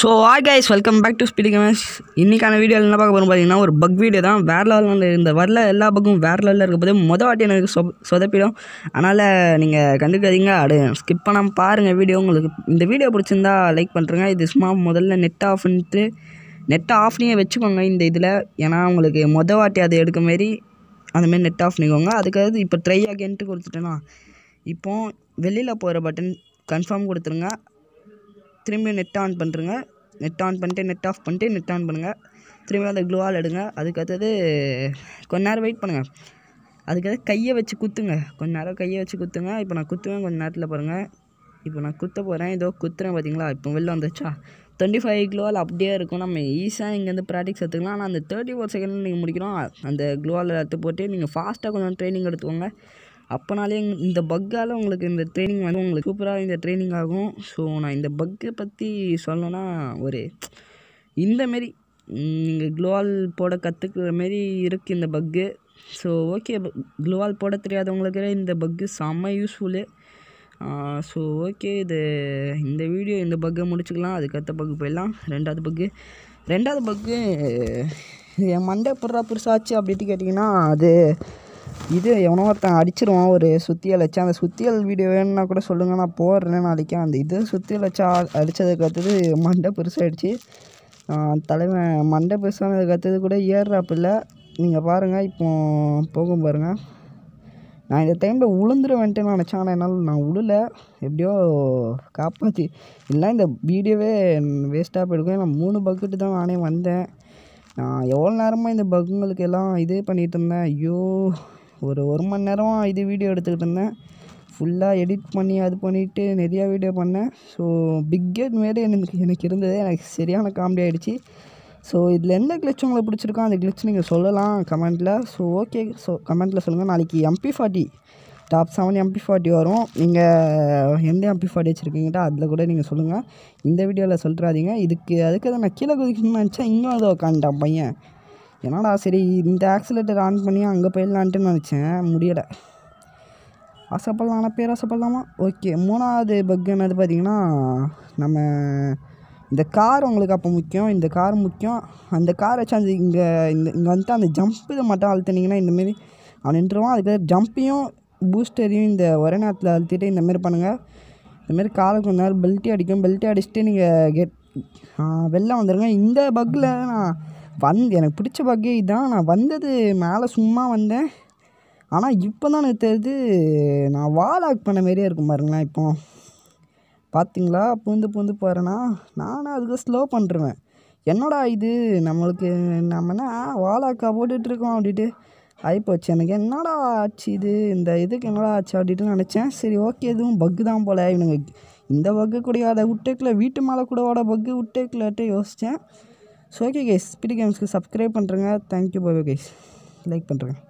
so hi guys welcome back to speedy games இன்றைக்கான video என்ன பார்க்க போகிறோம் பார்த்தீங்கன்னா ஒரு பக் வீடியோ தான் வேறு லெவலில் இருந்த வரல எல்லா பக்கும் வேறு லெவலில் இருக்க போதே மொதல் வாட்டி எனக்கு சொ சொதப்பிடும் அதனால் நீங்கள் கண்டுக்காதீங்க அடு ஸ்கிப் பண்ணாமல் பாருங்கள் வீடியோ உங்களுக்கு இந்த வீடியோ பிடிச்சிருந்தா லைக் பண்ணுறேங்க இது சும்மா முதல்ல நெட் ஆஃப்னுட்டு நெட் ஆஃப்னே வச்சுக்கோங்க இந்த இதில் ஏன்னா உங்களுக்கு மொதல் வாட்டி அதை எடுக்க மாரி அந்தமாரி நெட் ஆஃப் பண்ணிக்கோங்க அதுக்காக இப்போ ட்ரை ஆகேன்ட்டு கொடுத்துட்டேன்னா இப்போது வெளியில் போகிற பட்டன் கன்ஃபார்ம் கொடுத்துருங்க திரும்பியும் நெட் ஆன் பண்ணுறங்க நெட் ஆன் பண்ணிட்டு நெட் ஆஃப் பண்ணிட்டு நெட் ஆன் பண்ணுங்கள் திரும்பியும் அந்த க்ளூவால் எடுங்க அதுக்கு அடுத்தது கொஞ்ச நேரம் வெயிட் பண்ணுங்கள் அதுக்கடுத்து கையை வச்சு குத்துங்க கொஞ்ச நேரம் கையை வச்சு குத்துங்க இப்போ நான் குத்துவேன் கொஞ்சம் நேரத்தில் பாருங்கள் இப்போ நான் குத்த போகிறேன் ஏதோ குத்துறேன் பார்த்தீங்களா இப்போ வெளில வந்துச்சா டுவெண்ட்டி ஃபைவ் க்ளோவால் அப்படியே இருக்கும் நம்ம ஈஸியாக இங்கேருந்து ப்ராக்டிக்ஸ் எடுத்துக்கலாம் ஆனால் அந்த தேர்ட்டி ஃபோர் செகண்ட் நீங்கள் முடிக்கிறோம் அந்த க்ளோவால் எடுத்து போட்டு நீங்கள் ஃபாஸ்ட்டாக கொஞ்சம் ட்ரைனிங் எடுத்துக்கோங்க அப்போனாலே இந்த பக்கால் உங்களுக்கு இந்த ட்ரைனிங் வந்து உங்களுக்கு சூப்பராக இந்த ட்ரைனிங் ஆகும் ஸோ நான் இந்த பக்கை பற்றி சொல்லணுன்னா ஒரு இந்தமாரி நீங்கள் க்ளோவால் போட கற்றுக்கிற மாரி இருக்குது இந்த பக்கு ஸோ ஓகே க்ளோவால் போட தெரியாதவங்களுக்கு இந்த பக்கு செம்ம யூஸ்ஃபுல்லு ஸோ ஓகே இது இந்த வீடியோ இந்த பக்கை முடிச்சுக்கலாம் அதுக்கடுத்த பக்கு போயிடலாம் ரெண்டாவது பக்கு ரெண்டாவது பக்கு என் மண்டை புறா புதுசாச்சு அப்படின்ட்டு கேட்டிங்கன்னா அது இது எவனோ ஒருத்தன் அடிச்சிருவான் ஒரு சுத்தியல் வச்சு அந்த சுத்தியல் வீடியோ வேணும்னா கூட சொல்லுங்கள் நான் போடுறேன் நாளைக்கு அந்த இது சுத்தியல் வச்சு அடித்ததுக்கு கற்றுது மண்டை பெருசாகிடுச்சு தலைவன் மண்டை பெருசானது கற்றுது கூட ஏறுறாப்பு இல்லை நீங்கள் பாருங்கள் இப்போ போகும் பாருங்கள் நான் இந்த டைமில் உளுந்துருவேன்ட்டு நான் நினச்சேன் ஆனால் என்னால் நான் உழல எப்படியோ காப்பாற்றி இல்லை இந்த வீடியோவே வேஸ்ட்டாக போயிருக்கும் நான் மூணு பக்கெட்டு தான் நானே வந்தேன் நான் எவ்வளோ நேரமாக இந்த பக்குங்களுக்கு எல்லாம் இதே பண்ணிகிட்டு இருந்தேன் ஐயோ ஒரு ஒரு மணி நேரமாக இது வீடியோ எடுத்துக்கிட்டு இருந்தேன் ஃபுல்லாக எடிட் பண்ணி அது பண்ணிவிட்டு நிறையா வீடியோ பண்ணேன் ஸோ பிக்கெட் மாரி எனக்கு எனக்கு இருந்தது எனக்கு சரியான காமெடி ஆகிடுச்சு ஸோ இதில் எந்த கிளிச் உங்களை பிடிச்சிருக்கோ அந்த கிளிச் நீங்கள் சொல்லலாம் கமெண்ட்டில் ஸோ ஓகே ஸோ கமெண்ட்டில் சொல்லுங்கள் நாளைக்கு MP forty top seven MP forty வரும் நீங்கள் எந்த எம்பி ஃபார்ட்டி வச்சுருக்கீங்கட்டா அதில் கூட நீங்கள் சொல்லுங்கள் இந்த வீடியோவில் சொல்கிறாதீங்க இதுக்கு அதுக்கு தான் நான் கீழே குதிக்கணும்னு நினச்சா இன்னும் அதை உட்காந்துட்டான் பையன் என்னடா சரி இந்த ஆக்சிலேட்டர் ஆன் பண்ணி அங்கே போயிடலான்ட்டு நினச்சேன் முடியலை ஆசைப்படலாம் ஆனால் பேர் ஆசைப்படலாமா ஓகே மூணாவது பக் என்னது பார்த்தீங்கன்னா நம்ம இந்த கார் உங்களுக்கு அப்போ முக்கியம் இந்த கார் முக்கியம் அந்த கார் வச்சு அந்த இங்கே இந்த இங்கே வந்துட்டு அந்த ஜம்ப் இதை மட்டும் அழுத்துனீங்கன்னா இந்தமாரி அவன் நின்றுவான் அதுக்கு ஜம்ப்பையும் பூஸ்டரையும் இந்த ஒரே நேரத்தில் அழுத்திட்டு இந்தமாரி பண்ணுங்கள் இந்தமாரி காலை கொஞ்ச நேரம் பெல்ட்டி அடிக்கும் பெல்ட்டி அடிச்சுட்டு நீங்கள் கெட் வெளில வந்துடுங்க இந்த பக்கில் நான் வந் எனக்கு பிடிச்ச பக்கே இதுதான் நான் வந்தது மேலே சும்மா வந்தேன் ஆனால் இப்போ தான் எனக்கு தெரியுது நான் வால் ஆக் பண்ண மாரியே இருக்கும் பாருங்களேன் இப்போ பார்த்தீங்களா பூந்து பூந்து போகிறேன்னா நானும் அதுக்கு ஸ்லோ பண்ணுருவேன் என்னடா இது நம்மளுக்கு நம்ம என்ன வாலாக்கா போட்டுட்ருக்கோம் அப்படின்ட்டு ஆகிப்போச்சு எனக்கு என்னடா ஆச்சு இது இந்த இதுக்கு என்னடா ஆச்சு அப்படின்ட்டு நினச்சேன் சரி ஓகே எதுவும் பக்கு தான் போல இவனுங்க இந்த பக்கு கூட விட்டேக்கில் வீட்டு மேலே கூட ஓட பக்கு விட்டேக்கில்ட்டு யோசித்தேன் ஸோ ஓகே கேஸ் பிடி கேம்ஸ்க்கு சப்ஸ்கிரைப் பண்ணுறேங்க தேங்க்யூ பாய் கேஸ் லைக் பண்ணுறேங்க